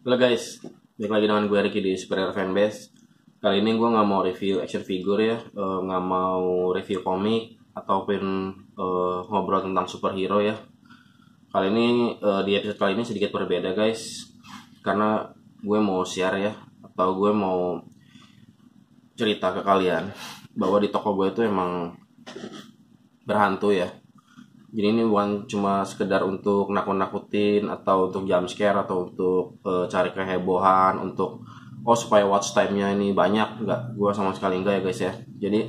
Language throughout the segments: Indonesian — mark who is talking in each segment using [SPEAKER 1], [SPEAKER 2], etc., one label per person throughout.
[SPEAKER 1] Halo guys, balik lagi dengan gue Ricky di Superior Fanbase Kali ini gue gak mau review action figure ya e, eh, Gak mau review komik Ataupun e, ngobrol tentang superhero ya Kali ini, e, di episode kali ini sedikit berbeda guys Karena gue mau share ya Atau gue mau cerita ke kalian Bahwa di toko gue itu emang berhantu ya jadi ini bukan cuma sekedar untuk nakut-nakutin atau untuk jump scare atau untuk uh, cari kehebohan untuk oh supaya watch time-nya ini banyak nggak gue sama sekali enggak ya guys ya jadi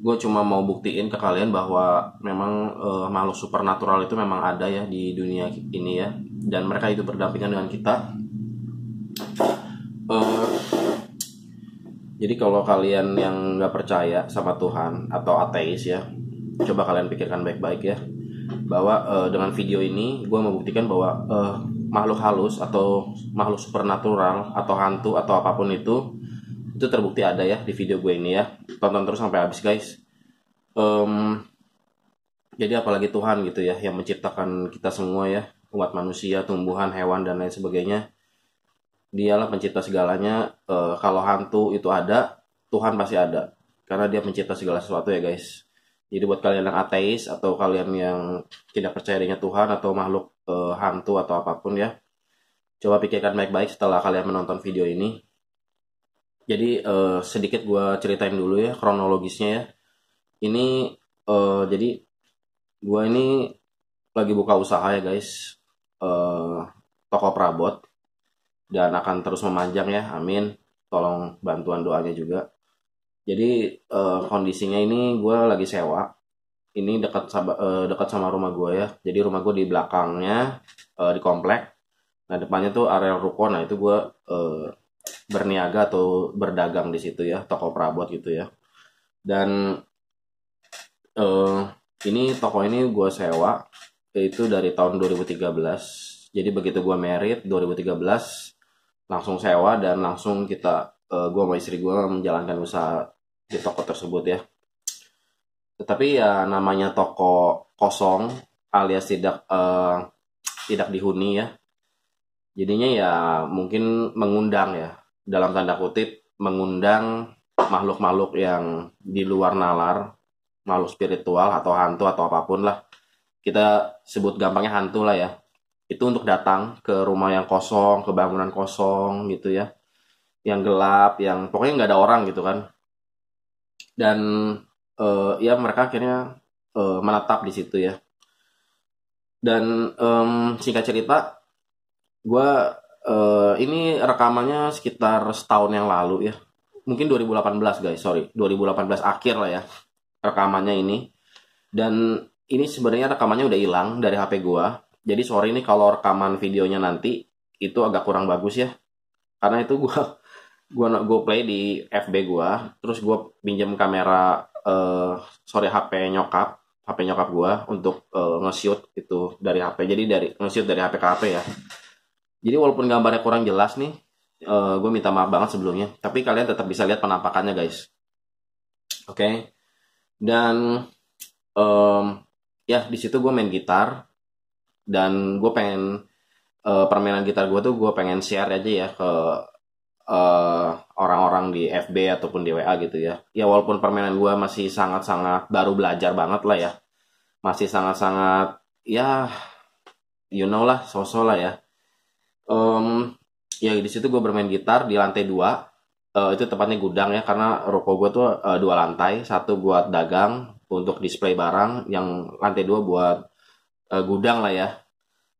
[SPEAKER 1] gue cuma mau buktiin ke kalian bahwa memang uh, makhluk supernatural itu memang ada ya di dunia ini ya dan mereka itu berdampingan dengan kita uh, jadi kalau kalian yang nggak percaya sama Tuhan atau ateis ya coba kalian pikirkan baik-baik ya bahwa uh, dengan video ini gue membuktikan bahwa uh, makhluk halus atau makhluk supernatural atau hantu atau apapun itu itu terbukti ada ya di video gue ini ya tonton terus sampai habis guys um, jadi apalagi Tuhan gitu ya yang menciptakan kita semua ya umat manusia tumbuhan hewan dan lain sebagainya dialah pencipta segalanya uh, kalau hantu itu ada Tuhan pasti ada karena dia mencipta segala sesuatu ya guys jadi buat kalian yang ateis atau kalian yang tidak percaya dengan Tuhan atau makhluk e, hantu atau apapun ya, coba pikirkan baik-baik setelah kalian menonton video ini. Jadi e, sedikit gue ceritain dulu ya kronologisnya ya. Ini e, jadi gue ini lagi buka usaha ya guys, e, toko perabot dan akan terus memanjang ya, amin. Tolong bantuan doanya juga jadi uh, kondisinya ini gue lagi sewa ini dekat sama uh, dekat sama rumah gue ya jadi rumah gue di belakangnya uh, di komplek nah depannya tuh area ruko nah itu gue uh, berniaga atau berdagang di situ ya toko perabot gitu ya dan uh, ini toko ini gue sewa itu dari tahun 2013 jadi begitu gue merit 2013 langsung sewa dan langsung kita uh, eh, gue sama istri gue menjalankan usaha di toko tersebut ya tetapi ya namanya toko kosong alias tidak uh, tidak dihuni ya jadinya ya mungkin mengundang ya dalam tanda kutip mengundang makhluk-makhluk yang di luar nalar makhluk spiritual atau hantu atau apapun lah kita sebut gampangnya hantu lah ya itu untuk datang ke rumah yang kosong ke bangunan kosong gitu ya yang gelap yang pokoknya nggak ada orang gitu kan dan uh, ya mereka akhirnya uh, menetap di situ ya dan um, singkat cerita gue uh, ini rekamannya sekitar setahun yang lalu ya mungkin 2018 guys sorry 2018 akhir lah ya rekamannya ini dan ini sebenarnya rekamannya udah hilang dari HP gue. jadi sore ini kalau rekaman videonya nanti itu agak kurang bagus ya karena itu gue gue gue play di FB gua terus gue pinjam kamera uh, sorry HP nyokap HP nyokap gue untuk uh, nge-shoot itu dari HP jadi dari nge-shoot dari HP ke HP ya jadi walaupun gambarnya kurang jelas nih uh, eh, gue minta maaf banget sebelumnya tapi kalian tetap bisa lihat penampakannya guys oke okay? dan um, ya di situ gue main gitar dan gue pengen uh, permainan gitar gue tuh gue pengen share aja ya ke orang eh, orang-orang di FB ataupun di WA gitu ya. Ya walaupun permainan gue masih sangat-sangat baru belajar banget lah ya. Masih sangat-sangat ya you know lah sosok lah ya. Um, ya di situ gue bermain gitar di lantai dua. Uh, itu tepatnya gudang ya karena ruko gue tuh uh, dua lantai. Satu buat dagang untuk display barang, yang lantai dua buat uh, gudang lah ya.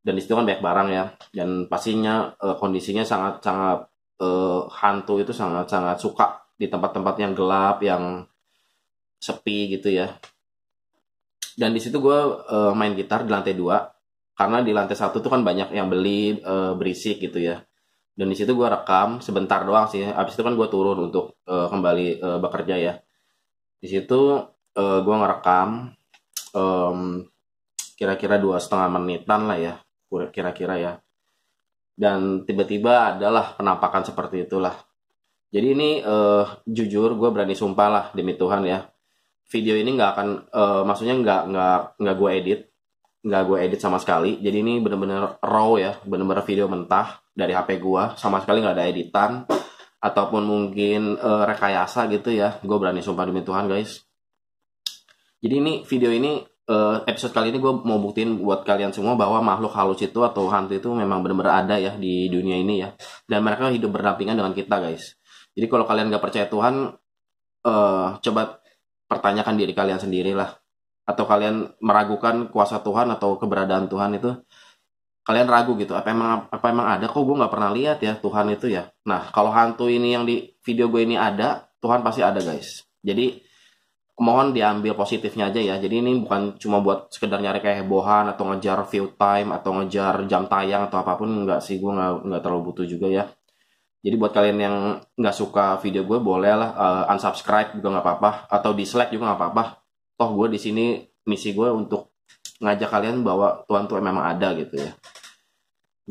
[SPEAKER 1] Dan di situ kan banyak barang ya. Dan pastinya uh, kondisinya sangat-sangat uh, hantu itu sangat-sangat suka di tempat-tempat yang gelap, yang sepi gitu ya. Dan di situ gue uh, main gitar di lantai dua, karena di lantai satu tuh kan banyak yang beli uh, berisik gitu ya. Dan di situ gue rekam sebentar doang sih, abis itu kan gue turun untuk uh, kembali uh, bekerja ya. Di situ uh, gue ngerekam kira-kira dua setengah menitan lah ya, kira-kira ya dan tiba-tiba adalah penampakan seperti itulah. Jadi ini uh, jujur gue berani sumpah lah demi Tuhan ya. Video ini nggak akan, uh, maksudnya nggak nggak nggak gue edit, nggak gue edit sama sekali. Jadi ini bener-bener raw ya, bener-bener video mentah dari HP gue, sama sekali nggak ada editan ataupun mungkin uh, rekayasa gitu ya. Gue berani sumpah demi Tuhan guys. Jadi ini video ini uh, episode kali ini gue mau buktiin buat kalian semua bahwa makhluk halus itu atau hantu itu memang benar-benar ada ya di dunia ini ya dan mereka hidup berdampingan dengan kita guys jadi kalau kalian gak percaya Tuhan uh, coba pertanyakan diri kalian sendiri lah atau kalian meragukan kuasa Tuhan atau keberadaan Tuhan itu kalian ragu gitu apa emang apa emang ada kok gue nggak pernah lihat ya Tuhan itu ya nah kalau hantu ini yang di video gue ini ada Tuhan pasti ada guys jadi mohon diambil positifnya aja ya. Jadi ini bukan cuma buat sekedar nyari kayak hebohan atau ngejar view time atau ngejar jam tayang atau apapun nggak sih gue nggak nggak terlalu butuh juga ya. Jadi buat kalian yang nggak suka video gue boleh lah uh, unsubscribe juga nggak apa-apa atau dislike juga nggak apa-apa. Toh gue di sini misi gue untuk ngajak kalian bahwa Tuhan tuh memang ada gitu ya.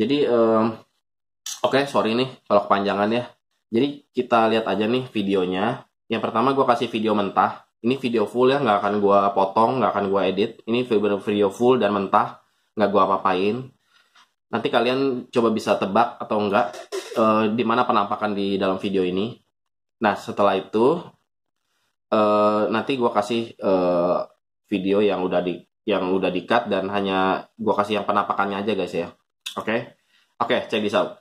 [SPEAKER 1] Jadi um, oke okay, sorry nih kalau kepanjangan ya. Jadi kita lihat aja nih videonya. Yang pertama gue kasih video mentah ini video full ya nggak akan gue potong nggak akan gue edit ini video full dan mentah nggak gue apa-apain nanti kalian coba bisa tebak atau enggak uh, eh, di mana penampakan di dalam video ini nah setelah itu uh, nanti gue kasih uh, video yang udah di yang udah dikat dan hanya gue kasih yang penampakannya aja guys ya oke okay? oke okay, check this out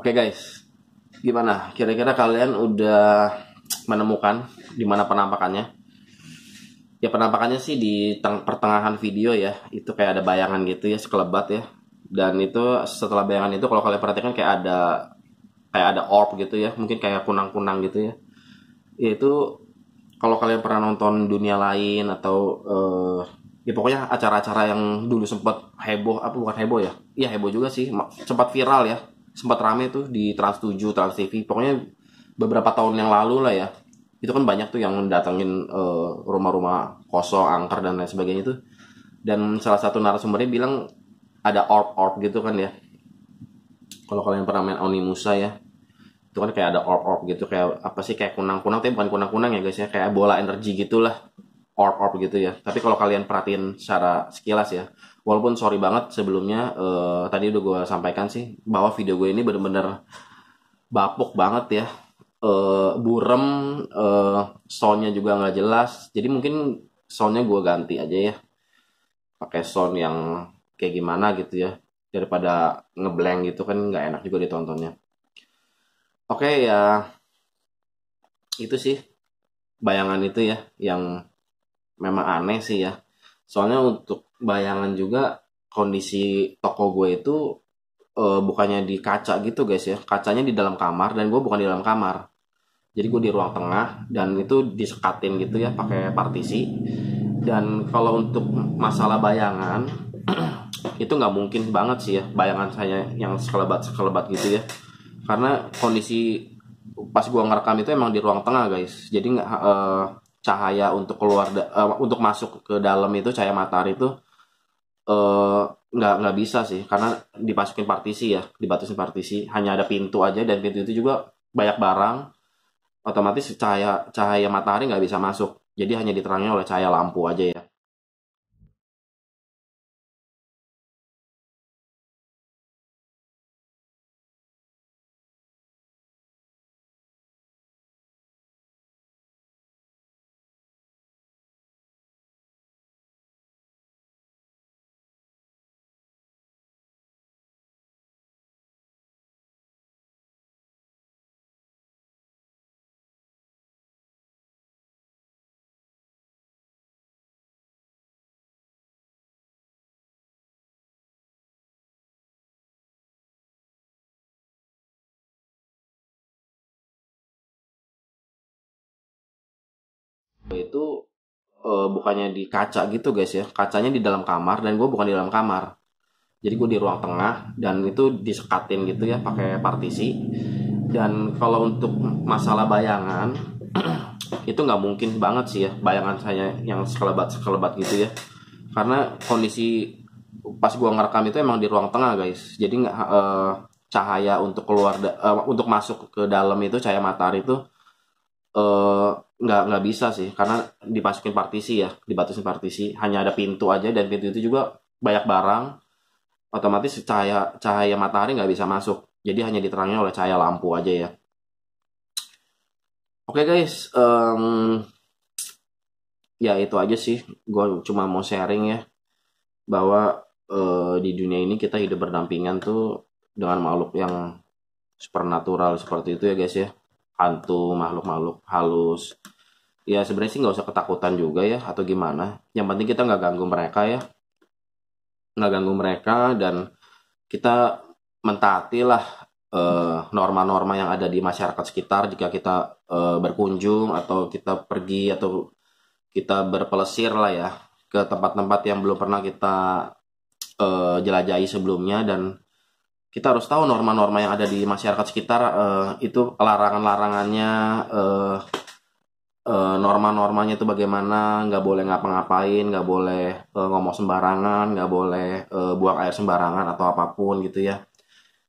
[SPEAKER 1] Oke okay guys, gimana? Kira-kira kalian udah menemukan di mana penampakannya? Ya penampakannya sih di pertengahan video ya, itu kayak ada bayangan gitu ya, sekelebat ya. Dan itu setelah bayangan itu kalau kalian perhatikan kayak ada kayak ada orb gitu ya, mungkin kayak kunang-kunang gitu ya. Itu kalau kalian pernah nonton dunia lain atau uh, ya pokoknya acara-acara yang dulu sempat heboh apa bukan heboh ya? Iya heboh juga sih, sempat viral ya sempat rame tuh di Trans 7, Trans TV. Pokoknya beberapa tahun yang lalu lah ya. Itu kan banyak tuh yang datengin eh, rumah-rumah kosong, angker dan lain sebagainya tuh Dan salah satu narasumbernya bilang ada orb-orb gitu kan ya. Kalau kalian pernah main Onimusa ya, itu kan kayak ada orb-orb gitu kayak apa sih kayak kunang-kunang tapi bukan kunang-kunang ya guys ya kayak bola energi gitulah orb-orb gitu ya tapi kalau kalian perhatiin secara sekilas ya walaupun sorry banget sebelumnya uh, tadi udah gue sampaikan sih bahwa video gue ini bener-bener bapuk banget ya uh, burem uh, soundnya juga nggak jelas jadi mungkin soundnya gue ganti aja ya pakai sound yang kayak gimana gitu ya daripada ngeblank gitu kan nggak enak juga ditontonnya oke okay, ya itu sih bayangan itu ya yang memang aneh sih ya soalnya untuk bayangan juga kondisi toko gue itu uh, bukannya di kaca gitu guys ya kacanya di dalam kamar dan gue bukan di dalam kamar jadi gue di ruang tengah dan itu disekatin gitu ya pakai partisi dan kalau untuk masalah bayangan itu nggak mungkin banget sih ya bayangan saya yang sekelebat sekelebat gitu ya karena kondisi pas gue ngerekam itu emang di ruang tengah guys jadi nggak uh, cahaya untuk keluar uh, untuk masuk ke dalam itu cahaya matahari itu Eh, nggak uh, nggak bisa sih karena dipasukin partisi ya dibatasin partisi hanya ada pintu aja dan pintu itu juga banyak barang otomatis cahaya cahaya matahari nggak bisa masuk jadi hanya diterangi oleh cahaya lampu aja ya itu e, bukannya di kaca gitu guys ya kacanya di dalam kamar dan gue bukan di dalam kamar jadi gue di ruang tengah dan itu disekatin gitu ya pakai partisi dan kalau untuk masalah bayangan itu nggak mungkin banget sih ya bayangan saya yang sekelebat sekelebat gitu ya karena kondisi pas gue ngerekam itu emang di ruang tengah guys jadi nggak e, cahaya untuk keluar e, untuk masuk ke dalam itu cahaya matahari itu Eh, nggak uh, nggak bisa sih karena dipasukin partisi ya dibatasin partisi hanya ada pintu aja dan pintu itu juga banyak barang otomatis cahaya cahaya matahari nggak bisa masuk jadi hanya diterangi oleh cahaya lampu aja ya oke okay guys um, ya itu aja sih gue cuma mau sharing ya bahwa uh, di dunia ini kita hidup berdampingan tuh dengan makhluk yang supernatural seperti itu ya guys ya hantu makhluk-makhluk halus ya sebenarnya sih nggak usah ketakutan juga ya atau gimana yang penting kita nggak ganggu mereka ya nggak ganggu mereka dan kita mentaati lah eh, norma-norma uh, yang ada di masyarakat sekitar jika kita uh, berkunjung atau kita pergi atau kita berpelesir lah ya ke tempat-tempat yang belum pernah kita uh, jelajahi sebelumnya dan kita harus tahu norma-norma yang ada di masyarakat sekitar uh, itu larangan-larangannya uh, uh, norma-normanya itu bagaimana nggak boleh ngapa-ngapain nggak boleh uh, ngomong sembarangan nggak boleh uh, buang air sembarangan atau apapun gitu ya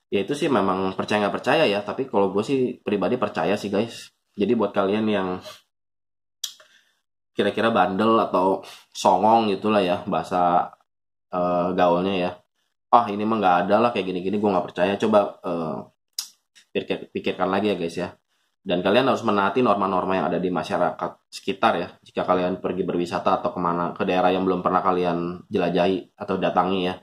[SPEAKER 1] ya itu sih memang percaya nggak percaya ya tapi kalau gue sih pribadi percaya sih guys jadi buat kalian yang kira-kira bandel atau songong gitulah ya bahasa uh, gaulnya ya ah ini mah nggak ada lah kayak gini-gini gue nggak percaya coba uh, pikir pikirkan lagi ya guys ya dan kalian harus menaati norma-norma yang ada di masyarakat sekitar ya jika kalian pergi berwisata atau kemana ke daerah yang belum pernah kalian jelajahi atau datangi ya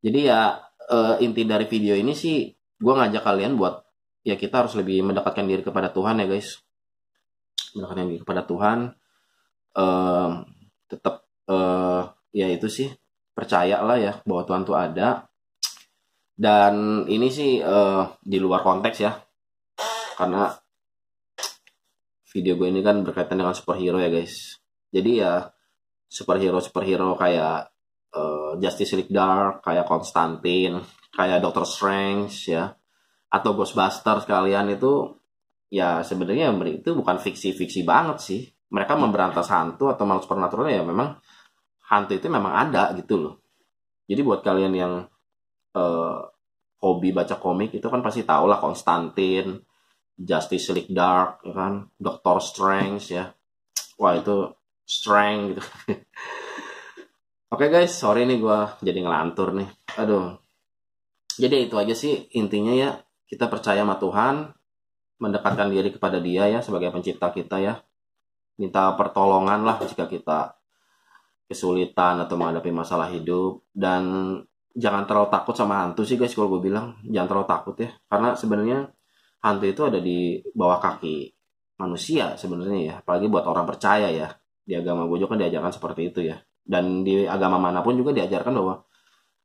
[SPEAKER 1] jadi ya uh, inti dari video ini sih gue ngajak kalian buat ya kita harus lebih mendekatkan diri kepada Tuhan ya guys mendekatkan diri kepada Tuhan uh, tetap uh, ya itu sih percayalah ya bahwa Tuhan tuh ada dan ini sih uh, di luar konteks ya karena video gue ini kan berkaitan dengan superhero ya guys jadi ya superhero superhero kayak uh, Justice League Dark kayak Konstantin kayak Doctor Strange ya atau Ghostbuster sekalian itu ya sebenarnya itu bukan fiksi-fiksi banget sih mereka memberantas hantu atau makhluk supernatural ya memang hantu itu memang ada gitu loh. Jadi buat kalian yang uh, hobi baca komik itu kan pasti tau lah Konstantin, Justice League Dark, ya kan, Doctor Strange ya. Wah itu Strange gitu. Oke okay guys, sorry nih gue jadi ngelantur nih. Aduh. Jadi itu aja sih intinya ya. Kita percaya sama Tuhan, mendekatkan diri kepada Dia ya sebagai pencipta kita ya. Minta pertolongan lah jika kita kesulitan atau menghadapi masalah hidup dan jangan terlalu takut sama hantu sih guys kalau gue bilang jangan terlalu takut ya karena sebenarnya hantu itu ada di bawah kaki manusia sebenarnya ya apalagi buat orang percaya ya di agama gue juga kan diajarkan seperti itu ya dan di agama manapun juga diajarkan bahwa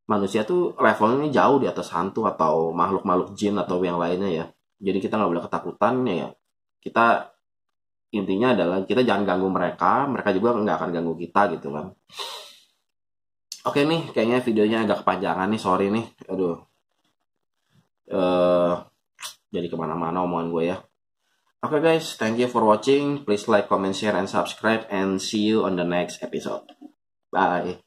[SPEAKER 1] manusia tuh levelnya jauh di atas hantu atau makhluk-makhluk jin atau yang lainnya ya jadi kita nggak boleh ketakutan ya kita intinya adalah kita jangan ganggu mereka mereka juga nggak akan ganggu kita gitu kan oke nih kayaknya videonya agak kepanjangan nih sorry nih aduh uh, jadi kemana-mana omongan gue ya Oke okay guys, thank you for watching. Please like, comment, share, and subscribe. And see you on the next episode. Bye.